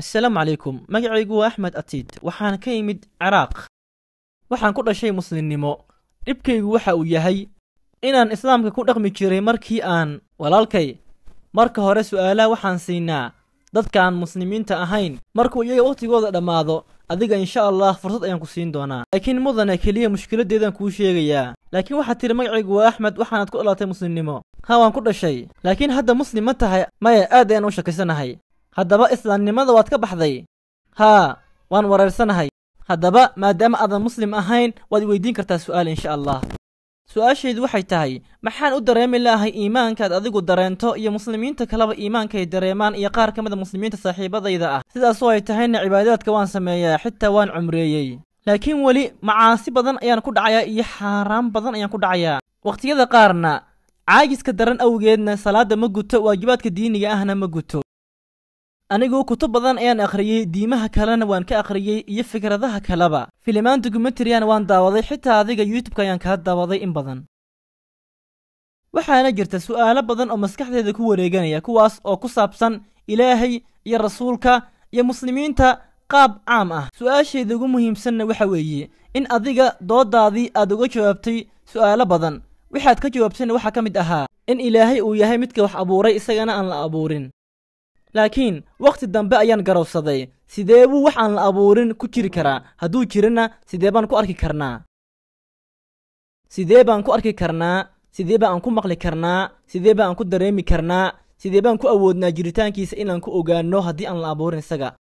assalaamu calaykum magacaygu waa axmed atiid waxaan ka yimid ciraaq waxaan ku dhashay muslimnimo dhibkaygu waxa uu yahay inaan islaamka ku dhaqmi jiray markii aan walaalkay marka hore su'aalaha waxaan siinaa dadkaan muslimiinta ahayn markuu iyaga wakhtigooda dhammaado adiga insha allah fursad ayaan ku siin doonaa laakiin mudane keliya mushkiladdeedaan kuu sheegayaa laakiin waxaad tidhi magacaygu waa axmed waxaanaad ku dhalatay muslimnimo ha waan ku dhashay laakiin hadda muslim ma tahay maya aad ayaan u shakisanahay haddaba islaamnimada waad ka baxday haa waan wareersanahay haddaba maadaama aadan muslim ahayn waad weydiin kartaa su'aal insha allah su'aashaydu waxay tahay maxaan u dareemi laahay iimaankaad adigu dareento iyo muslimiinta kaleba iimaankay dareemaan iyo qaar ka mid ah muslimiinta saaxiibadayda ah sidaasoo ay tahayna cibaadaadka waan sameeyaa xitaa waan cumreeyey laakiin weli macaasi badan ayaan ku dhacayaa iyo xaaraan badan ayaan ku dhacayaa wakhtiyada qaarna caajiska daran awgeedna salaadda ma guto waajibaadka diiniga ahna ma guto anigu kutub badan ayaan akhriyey diimaha kalena waan ka akhriyey iyo fikradaha kaleba filimaan dokumentaryan waan daawaday xitaa adiga youtubeka ayaan kaa daawaday in badan waxaana jirta su'aalo badan oo maskaxdeeda ku wareeganaya kuwaas oo ku saabsan ilaahay iyo rasuulka iyo muslimiinta qaab caam ah su ugu muhiimsanna waxa weeye in adiga doodaadii aad uga jawaabtay su'aalo badan waxaad ka jawaabtayna waxaa ka mid ahaa in ilaahay uu yahay midka wax abuuray isagana aan la abuurin laakiin wakhti dambe ayaan garowsaday sidee buu aan la abuurin ku jiri karaa hadduu jirana sidee baan ku arki karnaa sidee baan ku arki karnaa sidee baa aan ku maqli karnaa sidee baa aan ku dareemi karnaa sidee baan ku awoodnaa jiritaankiisa inaan ku ogaanno haddii aan la abuurin isaga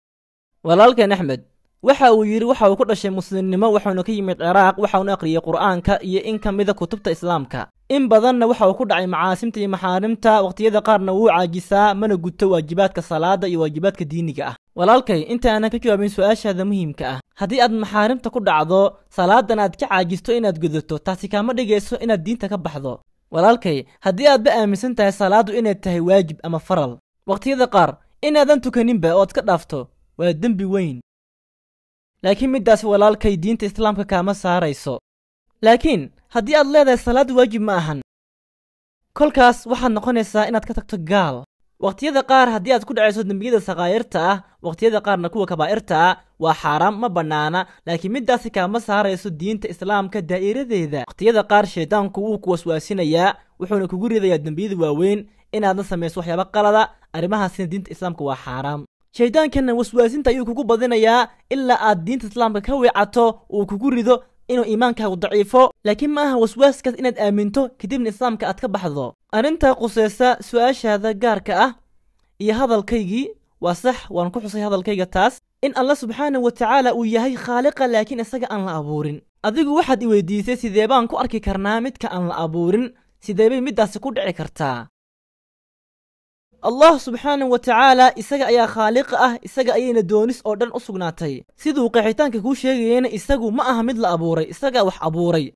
walaalkeen axmed waxa uu yidhi waxa uu ku dhashay muslimnimo wuxuuna ka yimid ciraaq waxauna akhriyey qur'aanka iyo in ka mida kutubta islaamka in badanna waxa uu ku dhacay macaasimta iyo maxaarimta wakhtiyada qaarna wuu caajisaa mana gudto waajibaadka salaada iyo waajibaadka diiniga ah walaalkay inta aanan ka jawaabin su'aashaada muhiimka ah haddii aad maxaarimta ku dhacdo salaadan aad ka caajisto inaad gudato taasi kama dhigayso inaad diinta ka baxdo walaalkay haddii aadba aaminsan tahay salaaddu inay tahay waajib ama faral wakhtiyada qaar inaadan tukaninba oo aad ka dhaafto waa dembi weyn laakiin middaasi walaalkay diinta islaamka kaama saarayso laakiin haddii aad leedahay salaad waajib ma ahan kolkaas waxaad noqonaysaa inaad ka tagto gaal wakhtiyada qaar haddii aad ku dhacayso dembiyada sakaa'irta ah wakhtiyada qaarna kuwa kabaa'irta ah waa xaaraam ma bannaana laakiin middaasi kaama saarayso diinta islaamka daa'iradeeda wakhtiyada qaar shaydaanku wuu ku waswaasinayaa wuxuuna kugu ridayaa dembiyada waaweyn inaadna samayso waxyaaba qalada arrimahaasina diinta islaamka waa xaaraam shaydaankana waswaasinta ayuu kugu badinayaa ilaa aad diinta islaamka ka wiicato uu kugu rido inuu iimaankaagu daciifo laakiin ma aha waswaaskaas inaad aaminto kadibna islaamka aad ka baxdo arrintaa quseysa su-aashaada gaarka ah iyo hadalkaygii waa sax waan ku xusay hadalkayga taas in alla subxaana wa tacaala uu yahay khaaliqa laakiin isaga aan la abuurin adigu waxaad i weydiisay sidee baan ku arki karnaa midka aan la abuurin sidee bay middaasi ku dhici kartaa allah subxaanahu wa tacaala isaga ayaa khaaliqa ah isaga ayayna doonis oo dhan u sugnaatay siduu qeexitaanka kuu sheegayeyna isagu ma aha mid la abuuray isagaa wax abuuray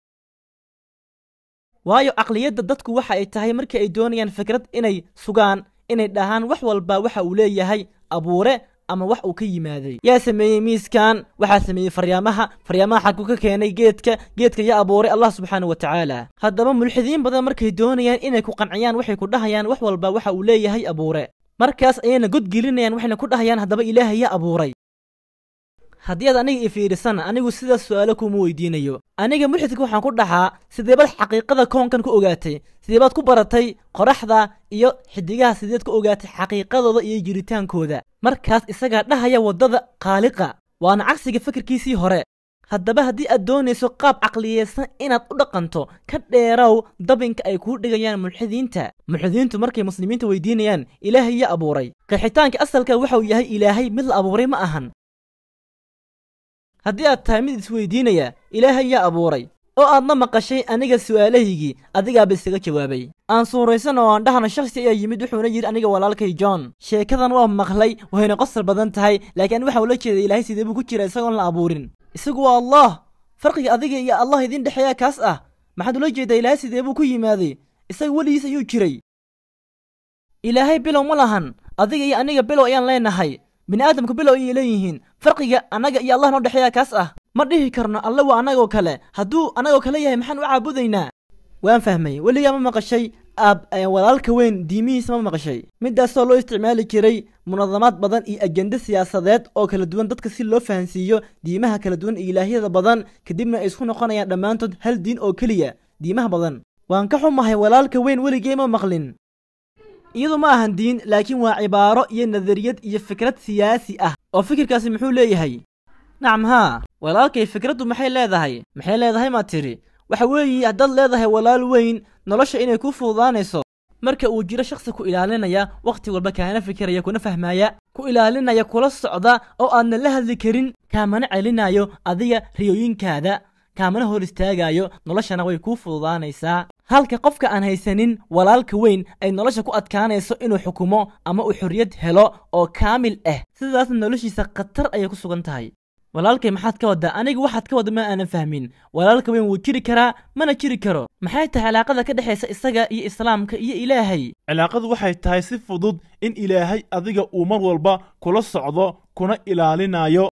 waayo caqliyadda dadku waxa ay tahay markii ay doonayaan fikrad inay sugaan inay dhahaan wax walba waxa uu leeyahay abuure ama wax uu ka yimaaday yaa sameeyey miiskan waxaa sameeyey faryaamaha faryaamaha xaggu ka keenay geedka geedka yaa abuuray allah subxaana wa tacaala haddaba mulxidiin badan markay doonayaan inay ku qanciyaan waxay ku dhahayaan wax walba waxa uu leeyahay abuure markaas ayayna godgelinayaan waxayna ku dhahayaan haddaba ilaahay yaa abuuray haddii aad aniga ifiidhisana anigu sidaas su kuma weydiinayo aniga mulxidka waxaan ku dhaxaa sidee baad xaqiiqada koonkan ku ogaatay sidee baad ku baratay qoraxda iyo xidigaha sideed ku ogaatay xaqiiqadooda iyo jiritaankooda markaas isagaa dhahaya waddada khaaliqa waana cagsiga fikirkiisii hore haddaba haddii aad doonayso qaab caqliyeysan inaad u dhaqanto ka dheerow dabinka ay kuu dhigayaan mulxidiinta mulxidiintu markay muslimiinta weydiinayaan ilaahay yaa abuuray qeexitaanka asalka waxauu yahay ilaahay mid la abuuray ma ahan haddii aad tahay mid isweydiinaya ilaahay yaa abuuray oo aadna maqashay aniga su'aalahaygii adigaaba isaga jawaabay aan suuraysan oo aan dhahno shaksi ayaa yimid wuxuuna yidhi aniga walaalkay john sheekadan waa maqlay wayna qosol badan tahay laakiin waxa ula jeeda ilaahay sidee buu ku jira isagoon la abuurin isagu waa allah farqiga adiga iyo allah idiin dhexeeyaa kaas ah maxaad ula jeedaa ilaahay sidee buu ku yimaaday isaga weligiis ayuu jiray ilaahay bilow ma lahan adiga iyo aniga bilow ayaan leenahay bini aadamku bilow ayay leeyihiin farqiga annaga iyo allah noo dhexeeyaa kaas ah ma dhihi karno alle waa annagoo kale hadduu annagoo kale yahay maxaan u caabudaynaa waan fahmay weligaa ma maqashay aab walaalka weyn diimihiisa ma maqashay midaasoo loo isticmaali jiray munadamaad badan iyo agendo siyaasadeed oo kala duwan dadka si loo fahansiiyo diimaha kala duwan iyo ilaahyada badan kadibna ay isku noqonayaan dhammaantood hal diin oo keliya diimaha badan waan ka xumahay walaalka weyn weligee ma maqlin iyadu ma ahan diin laakiin waa cibaaro iyo nadariyad iyo fikrad siyaasi ah oo fikirkaasi muxuu leeyahay nacam haa walaalkay fikraddu maxay leedahay maxay leedahay maa tidhi waxa weeyi haddaad leedahay walaal weyn nolosha inay kuu fududaanayso marka uu jiro shakhsi ku ilaalinaya wakhti walba kaana fikiraya kuna fahmaaya ku ilaalinaya kula socda oo aadna la hadli karin kaamana celinaayo adiga riyooyinkaada kaamana hor istaagaayo noloshana way kuu fududaanaysaa halka qofka aan haysanin walaalka weyn ay nolosha ku adkaanayso inuu xukumo ama uu xorriyad helo oo kaamil ah eh. sidaasna noloshiisa khatar ayay ku sugan tahay walaalkay maxaad ka waddaa anigu waxaad ka wadda ma aanan fahmin walaalka weyn wuu jiri karaa mana jiri karo maxay tahay cilaaqada ka dhexaysa isaga iyo islaamka iyo ilaahay cilaaqadu waxay tahay si fudud in ilaahay adiga uu mar walba kula socdo kuna ilaalinayo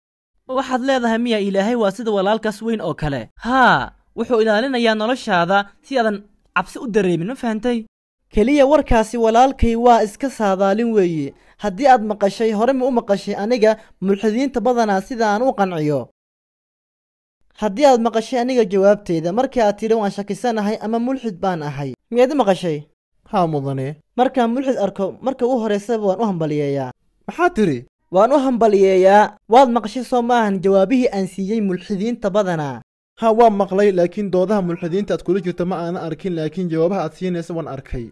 waxaad leedahay miya ilaahay waa sida walaalkaas weyn oo kale haa wuxuu ilaalinayaa noloshaada si aadan cabsi u dareemin ma fahantay keliya warkaasi walaalkay waa iska saadaalin weeye haddii aad maqashay hore ma u maqashay aniga mulxidiinta badanaa sida aan u qanciyo haddii aad maqashay aniga jawaabteeda markii aad tidhi waan shakisanahay ama mulxid baan ahay miyaad i maqashay haa mudane markaan mulxid arko marka ugu horaysaba waan u hambaliyeeyaa maxaad tidhi waan u hambaliyeeyaa waad maqashay soo maahan jawaabihii aan siiyey mulxidiinta badanaa ha waa maqlay laakiin doodaha mulxidiinta aad kula jirta ma aanan arkin laakiin jawaabaha aad siinaysa waan arkay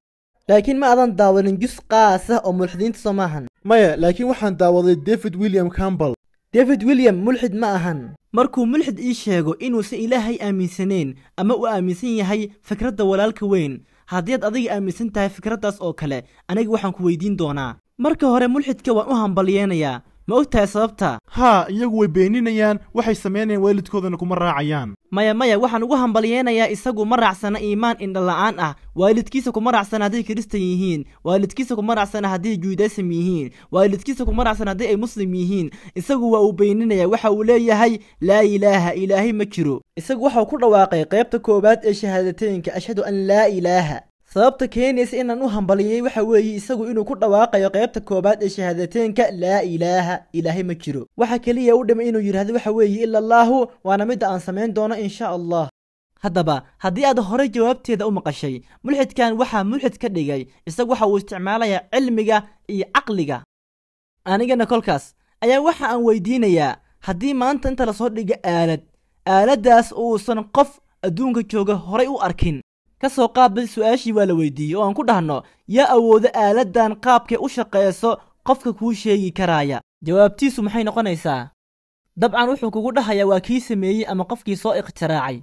laakiin ma adan daawadin jus qaas ah oo mulxidiinta soo maahan maya laakiin waxaan daawaday david william campbell david william mulxid ma ahan markuu mulxid ii sheego inuusan ilaahay aaminsanayn ama uu aaminsan yahay fikradda walaalka weyn haddiiad adiga aaminsan tahay fikraddaas oo kale aniga waxaan ku weydiin doonaa marka hore mulxidka waan u hambalyeenayaa ma ogtahay sababta haa iyagu way beeninayaan waxay samaynayaan waalidkoodana kuma raacayaan maya maya waxaan ugu hambalyeenayaa isagu ma raacsana iimaan indhala'aan ah waalidkiisa kuma raacsana hadday kristan yihiin waalidkiisa kuma raacsana hadday juudaysam yihiin waalidkiisa kuma raacsana haddii ay muslim yihiin isagu waa uu beeninaya waxa uu leeyahay laa ilaaha ilaahay ma jiro isagu waxau ku dhawaaqay qaybta koowaad ee shahaadateynka ashhadu an laa ilaaha sababta keenaysa inaan u hambaliyey waxa weeye isagu inuu ku dhawaaqayo qaybta koobaad ee shahaadateenka laa ilaaha ilaahay ma jiro waxa keliya u dhimay inuu yidhahdo waxa weeye ila waana midda aan samayn doono insha allah haddaba haddii aad horay jawaabteeda u maqashay mulxidkan waxaa mulxid ka dhigay isagu waxa uu isticmaalayaa cilmiga iyo caqliga anigana kolkaas ayaa waxa aan weydiinayaa haddii maanta inta lasoo dhiga aalad aaladdaas uusan qof adduunka jooga horay u arkin ka soo qaabil su-aashii waa la weydiiyey oo aan ku dhahno yaa awoodo aaladdan qaabkay u shaqeyso qofka kuu sheegi karaaya jawaabtiisu maxay noqonaysaa dabcan wuxuu kugu dhahayaa waa kii sameeyey ama qofkii soo ikhtiraacay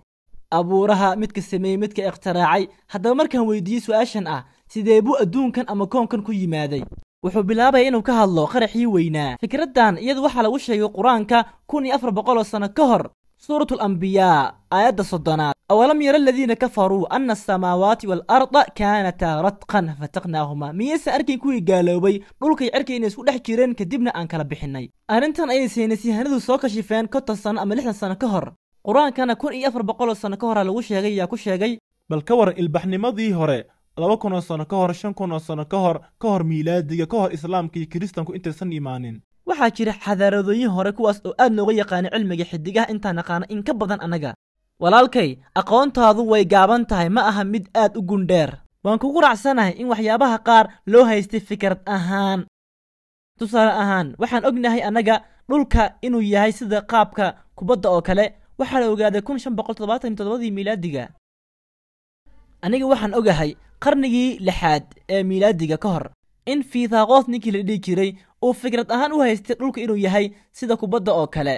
abuuraha midka sameeyey midka ikhtiraacay haddaba markaan weydiiyey su'aashan ah sidee buu adduunkan ama koonkan ku yimaaday wuxuu bilaabaya inuu ka hadlo qaraxii weynaa fikraddan iyadu waxaa lagu sheegay qur-aanka kun iyo afar boqol oo sanno ka hor suurat alambiyaa aayadda soddonaad awalam yara aladiina kafaruu anna asamaawaati waalarda kaanataa ratqan fataqnaahuma miyaysan arkayn kuwii gaaloobay dhulkay inay isku dhex jireen kadibna aan kala bixinay arrintan ayay saynisyahanadu soo kashifeen konton sanno ama lixdan sanno ka hor qur-aankana kun iyo afar boqoloo sanno ka hora lagu sheegay ayaa ku sheegay bal ka war ilbaxnimadii hore laba kunoo sanno ka hor shan kunoo sanno ka hor ka hor miilaadiga ka hor islaamka kiristanku intaysan imaanin waxaa jira xadaaradooyin hore kuwaas oo aad nooga yaqaanay cilmiga xidigaha intaan naqaana in ka badan annaga walaalkay aqoontaadu way gaaban tahay ma aha mid aad u gundheer waan kugu raacsanahay in waxyaabaha qaar loo haystay fikrad ahaan tusaale ahaan waxaan ognahay annaga dhulka inuu yahay sida qaabka kubadda oo kale waxaa la ogaaday kun shan boqol toddobaatan toddobadii miilaadiga aniga waxaan ogahay qarnigii lixaad ee miilaadiga ka hor in fiithaaqoos ninkii la dhihi jiray uu fikrad ahaan u haystay dhulka inuu yahay sida kubadda oo kale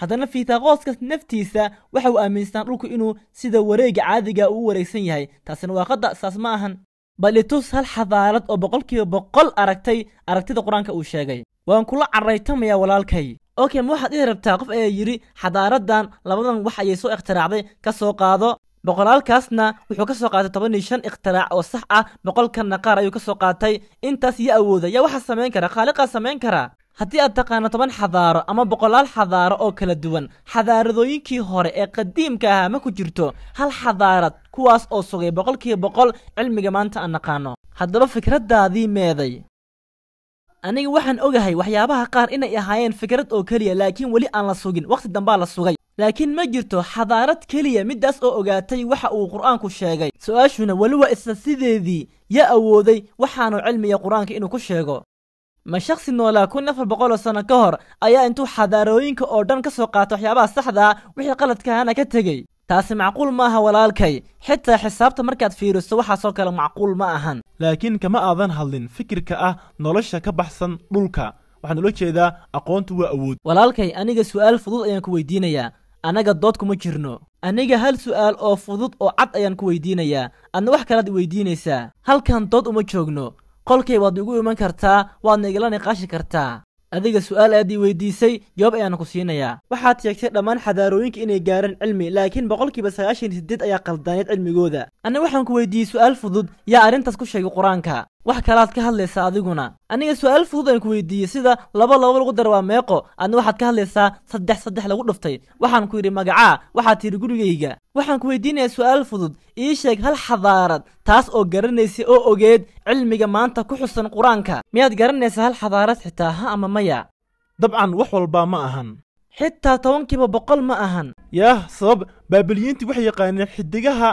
haddana fiitaaqooska naftiisa waxa uu aaminstaan dhulku inuu sida wareega caadiga uu u wareegsan yahay taasina waa qada saas ma ahan bal itus hal xadaalad oo boqolkiiba boqol aragtay aragtida qur-aanka uu sheegay waan kula carraytamayaa walaalkay okay ma waxaad ii rabtaa qof ayaa yidhi xadaaraddan labadan wax ayay soo ikhtiraacday ka soo qaado boqolaalkaasna wuxuu ka soo qaatay toban iyo shan ikhtiraac oo sax ah boqolkanna qaar ayuu ka soo qaatay intaas iyo awooda yaa waxaa samayn kara khaaliqaa samayn kara haddii aad taqaano toban xadaaro ama boqolaal xadaaro oo kala duwan xadaaradooyinkii hore ee qadiimka ahaa ma ku jirto hal xadaarad kuwaas oo sugay boqolkiiba boqol cilmiga maanta aan naqaano haddaba fikraddaadii meeday aniga waxaan ogahay waxyaabaha qaar inay ahaayeen fikrad oo keliya laakiin weli aan la sugin wakhti dambaa la sugay laakiin ma jirto xadaarad keliya middaas oo ogaatay waxa uu qur'aanku sheegay su-aashuna weli waa isla sideedii yaa awooday waxaanu cilmiya qur-aanka inuu ku sheego ma shakhsi noolaa kun afar boqoloo sanno ka hor ayaa intuu xadaarooyinka oo dhan ka soo qaata waxyaabaha saxdaa ah wixii qaladkahana ka tegey taasi macquul ma aha walaalkay xitaa xisaabta markaad fiiriso waxaasoo kale macquul ma ahan laakiin kama aadan hadlin fikirka ah nolosha ka baxsan dhulka waxaan ula jeedaa aqoontu waa awood walaalkay aniga su'aal fudud ayaan ku weydiinayaa annaga dood kuma jirno aniga hal su'aal oo fudud oo cad ayaan ku weydiinayaa adna wax kalaad weydiinaysaa halkan dood uma joogno qolkay waad igu iman kartaa waadna igala niqaashi kartaa adiga su'aal aad ii weydiisay jawaab ayaana ku siinayaa waxaad sheegtay dhammaan xadaarooyinka inay gaaraan cilmi laakiin boqolkiiba sagaashan iyo siddeed ayaa qaldaaneed cilmigooda anna waxaan ku weydiiyey su'aal fudud yaa arrintaas ku sheegay qur-aanka wax kalaad ka hadlaysaa adiguna aniga su-aal fudud aan ku weydiiyey sida laba laba lagu dar waa meeqo adna waxaad ka hadlaysaa saddex saddex lagu dhuftay waxaan ku yidhi magacaa waxaad tidhi gurigayga waxaan ku weydiinayaa su-aal fudud ii sheeg hal xadaarad taas oo garanaysa oo ogeed cilmiga maanta ku xusan qur-aanka miyaad garanaysaa hal xadaarad xitaa ha ama maya dabcan wax walbaa ma ahan xitaa tobankiiba boqol ma ahan yah sabab baabiliyiintii waxay yaqaaneen xiddigaha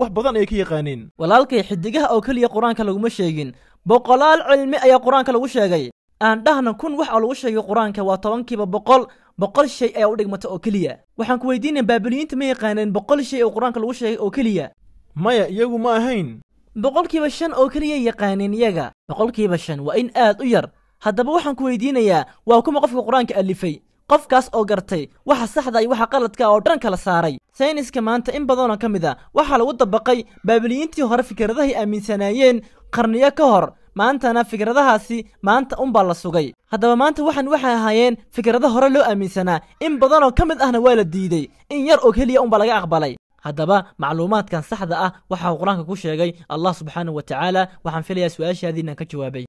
wax badan ayay ka yaqaaneen walaalkay xidigaha oo keliya qur-aanka laguma sheegin boqolaal cilmi ayaa qur-aanka lagu sheegay aan dhahna kun wax oo lagu sheegay qur-aanka waa tobankiiba boqol boqol shay ayaa u dhigmata oo keliya waxaan ku weydiinay baabiliyiinta ma yaqaaneen boqol shay oo qur-aanka lagu sheegay oo keliya maya iyagu ma ahayn boqolkiiba shan oo keliya yaqaaneen iyaga boqolkiiba shan waa in aad u yar haddaba waxaan ku weydiinayaa waa kuma qofka qur-aanka alifay qofkaas oo gartay waxa saxda iyo waxa qaladka oo dhan kala saaray sayniska maanta in badanoo ka mid a waxaa lagu dabaqay baabiliyiintii hore fikradahay aaminsanaayeen qarniyo ka hor maantana fikradahaasi maanta unbaa la sugay haddaba maanta waxaan waxay ahaayeen fikrado hore loo aaminsanaa in badanoo ka mid ahna waa la diidey in yar oo keliya unbaa laga aqbalay haddaba macluumaadkan saxda ah waxaa uu qur-aanka ku sheegay allah subxaanahu wa tacaala waxaan filayaa su-aashaadiinaan ka jawaabay